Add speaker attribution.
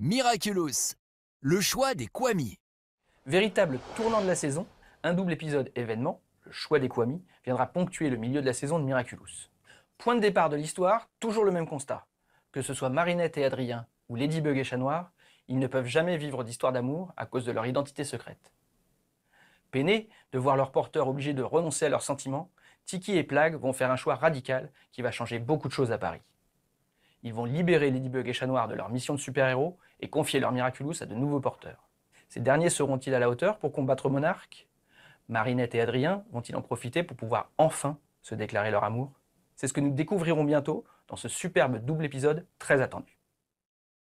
Speaker 1: Miraculous, le choix des Kwami. Véritable tournant de la saison, un double épisode événement, le choix des Kwami, viendra ponctuer le milieu de la saison de Miraculous. Point de départ de l'histoire, toujours le même constat. Que ce soit Marinette et Adrien ou Ladybug et Chat Noir, ils ne peuvent jamais vivre d'histoire d'amour à cause de leur identité secrète. Peinés de voir leurs porteurs obligés de renoncer à leurs sentiments, Tiki et Plague vont faire un choix radical qui va changer beaucoup de choses à Paris ils vont libérer Ladybug et Chat Noir de leur mission de super-héros et confier leur Miraculous à de nouveaux porteurs. Ces derniers seront-ils à la hauteur pour combattre Monarque Marinette et Adrien vont-ils en profiter pour pouvoir enfin se déclarer leur amour C'est ce que nous découvrirons bientôt dans ce superbe double épisode très attendu.